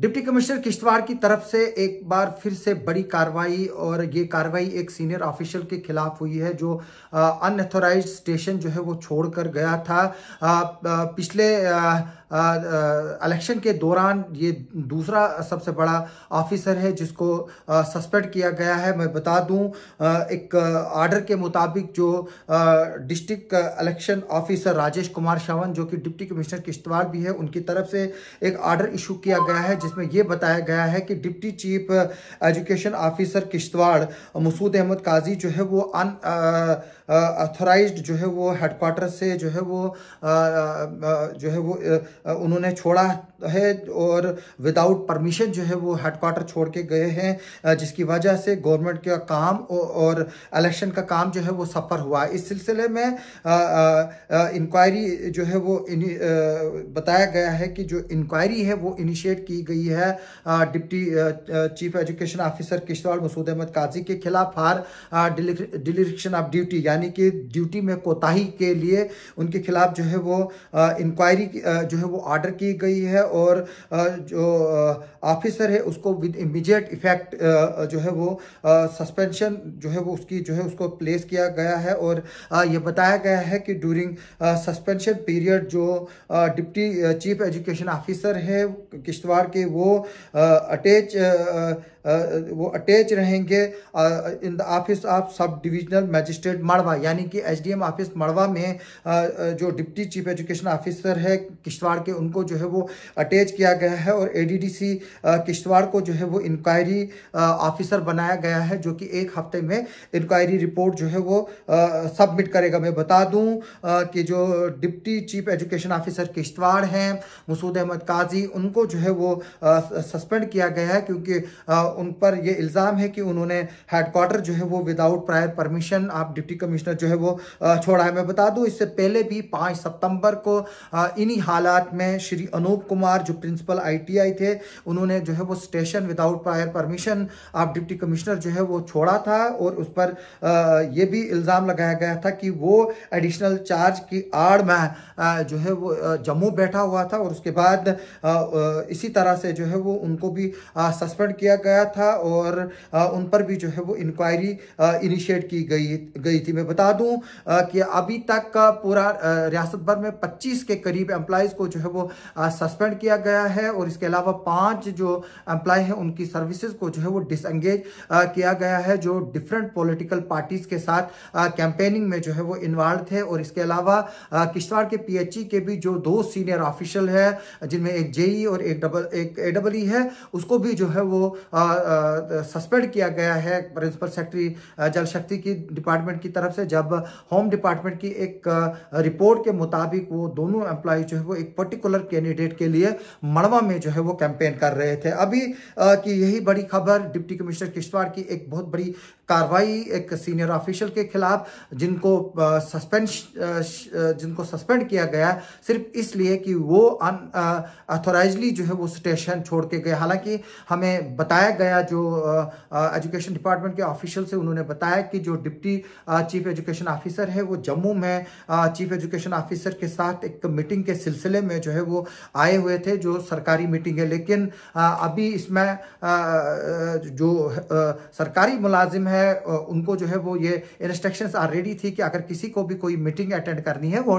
deputy commissioner Kishtwar की तरफ से एक बार फिर से बड़ी कार्रवाई और ये कार्रवाई एक सीनियर ऑफिशियल के खिलाफ हुई है जो अनऑथोराइज स्टेशन जो है वो छोड़कर गया था आ, आ, पिछले आ, इलेक्शन के दौरान ये दूसरा सबसे बड़ा ऑफिसर है जिसको सस्पेंड किया गया है मैं बता दूं एक आर्डर के मुताबिक जो district election officer Rajesh Kumar Shawan जो कि डिप्टी कमिश्नर किश्तवाड़ भी है उनकी तरफ से एक आर्डर इशू किया गया है जिसमें यह बताया गया है कि deputy chief education officer Kishtwar Masood Ahmad Kazi जो है वो अन अथोराइज जो है वो हेडकोार्टर से जो है वो आ, आ, जो है वो उन्होंने छोड़ा है और विदाउट परमिशन जो है वो हेडकोार्टर छोड़ के गए हैं जिसकी वजह से गवर्नमेंट का काम और इलेक्शन का काम जो है वो सफ़र हुआ इस सिलसिले में इंक्वायरी जो है वो इन, आ, बताया गया है कि जो इंक्वायरी है वो इनिशिएट की गई है deputy chief education officer Kishtwar Masood Ahmad Kazi के खिलाफ फार डिलिक्शन ऑफ ड्यूटी यानी कि ड्यूटी में कोताही के लिए उनके खिलाफ जो है वो इंक्वायरी जो है वो ऑर्डर की गई है और जो ऑफिसर है उसको विद इमीडिएट इफेक्ट जो है वो सस्पेंशन जो है वो उसकी जो है उसको प्लेस किया गया है और ये बताया गया है कि ड्यूरिंग सस्पेंशन पीरियड जो डिप्टी चीफ एजुकेशन ऑफिसर है किश्तवाड़ के वो अटैच वो अटैच रहेंगे in the office of sub divisional magistrate Marwah यानी कि एसडीएम ऑफिस मड़वा में जो डिप्टी चीफ एजुकेशन ऑफिसर है किश्तवाड़ के उनको जो है वो अटैच किया गया है और एडीडीसी किश्तवाड़ को जो है वो इंक्वायरी ऑफिसर बनाया गया है जो कि एक हफ्ते में इंक्वायरी रिपोर्ट जो है वो सबमिट करेगा मैं बता दूँ कि जो deputy chief education officer Kishtwar हैं मसूद अहमद काजी उनको जो है वो सस्पेंड किया गया है क्योंकि उन पर ये इल्ज़ाम है कि उन्होंने हेडक्वार्टर जो है वो विदाउट प्रायर परमिशन आप डिप्टी कमिश्नर जो है वो छोड़ा है मैं बता दूं इससे पहले भी पाँच सितंबर को इन्हीं हालात में श्री अनूप कुमार जो प्रिंसिपल आईटीआई थे उन्होंने जो है वो स्टेशन विदाउट प्रायर परमिशन आप डिप्टी कमिश्नर जो है वो छोड़ा था और उस पर यह भी इल्ज़ाम लगाया गया था कि वो एडिशनल चार्ज की आड़ में जो है वो जम्मू बैठा हुआ था और उसके बाद इसी तरह से जो है वो उनको भी सस्पेंड किया गया आया था और उन पर भी जो है वो इंक्वायरी इनिशिएट की गई गई थी मैं बता दूं कि अभी तक का पूरा रियासत भर में 25 के करीब एम्प्लॉयज़ को जो है वो सस्पेंड किया गया है और इसके अलावा पांच जो एम्प्लॉय हैं उनकी सर्विसेज को जो है वो डिसंगेज किया गया है जो डिफरेंट पोलिटिकल पार्टीज के साथ कैंपेनिंग में जो है वो इन्वॉल्व थे और इसके अलावा किश्तवाड़ के पी e के भी जो दो सीनियर ऑफिशियल है जिनमें एक जेई e और एक डबल एक ए डबल ई है उसको भी जो है वो सस्पेंड किया गया है प्रिंसिपल सेक्रेटरी जल शक्ति की डिपार्टमेंट की तरफ से जब होम डिपार्टमेंट की एक रिपोर्ट के मुताबिक वो दोनों एम्प्लॉय जो है वो एक पर्टिकुलर कैंडिडेट के लिए मड़वा में जो है वो कैंपेन कर रहे थे अभी की यही बड़ी खबर डिप्टी कमिश्नर किश्तवाड़ की एक बहुत बड़ी कार्रवाई एक सीनियर ऑफिशियल के खिलाफ जिनको सस्पेंड जिनको सस्पेंड किया गया सिर्फ इसलिए कि वो अनऑथोराइजली जो है वो स्टेशन छोड़ के गए हालांकि हमें बताया गया जो एजुकेशन डिपार्टमेंट के ऑफिशियल से उन्होंने बताया कि जो डिप्टी चीफ एजुकेशन ऑफिसर है वो जम्मू में चीफ एजुकेशन ऑफिसर के साथ एक मीटिंग के सिलसिले में जो है वो आए हुए थे जो सरकारी मीटिंग है लेकिन अभी इसमें जो सरकारी मुलाजिम है उनको जो है वो ये इंस्ट्रक्शंस ऑलरेडी थी कि अगर किसी को भी कोई मीटिंग अटेंड करनी है वो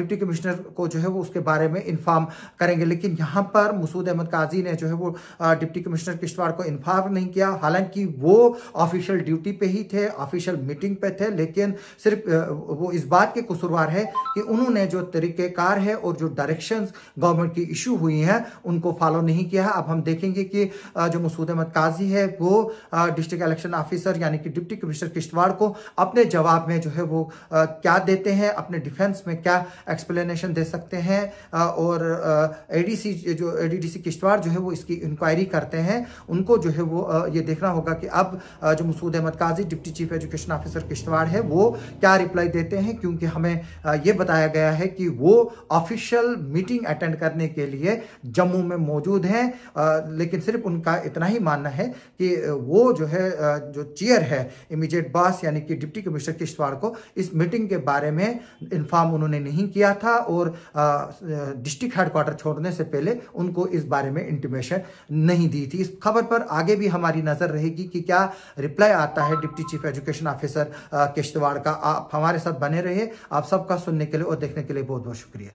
डिप्टी कमिश्नर को जो है वो उसके बारे में इन्फॉर्म करेंगे लेकिन यहाँ पर मसूद अहमद काजी ने जो है वो डिप्टी कमिश्नर किश्तवाड़ को इन इन्फॉर्म नहीं किया हालांकि वो ऑफिशियल ड्यूटी पे ही थे ऑफिशियल मीटिंग पे थे लेकिन सिर्फ वो इस बात के कसूरवार है कि उन्होंने जो तरीक़ेकार है और जो डायरेक्शन गवर्नमेंट की इशू हुई हैं उनको फॉलो नहीं किया है अब हम देखेंगे कि जो मसूद अहमद काजी है वो डिस्ट्रिक्ट इलेक्शन ऑफिसर यानी कि डिप्टी कमिश्नर किश्तवाड़ को अपने जवाब में जो है वो क्या देते हैं अपने डिफेंस में क्या एक्सप्लेनेशन दे सकते हैं और एडीसी जो एडीडीसी किश्तवाड़ जो है वो इसकी इंक्वायरी करते हैं उनको जो जो है वो ये देखना होगा कि अब जो Masood Ahmad Kazi deputy chief education officer Kishtwar है वो क्या रिप्लाई देते हैं क्योंकि हमें ये बताया गया है कि वो ऑफिशियल मीटिंग अटेंड करने के लिए जम्मू में मौजूद हैं लेकिन सिर्फ उनका इतना ही मानना है कि वो जो है जो चेयर है इमीजिएट बॉस यानी कि डिप्टी कमिश्नर किश्तवाड़ को इस मीटिंग के बारे में इन्फॉर्म उन्होंने नहीं किया था और डिस्ट्रिक्ट हेडक्वार्टर छोड़ने से पहले उनको इस बारे में इंटीमेशन नहीं दी थी इस खबर पर आगे भी हमारी नज़र रहेगी कि क्या रिप्लाई आता है deputy chief education officer Kishtwar का आप हमारे साथ बने रहे आप सबका सुनने के लिए और देखने के लिए बहुत बहुत शुक्रिया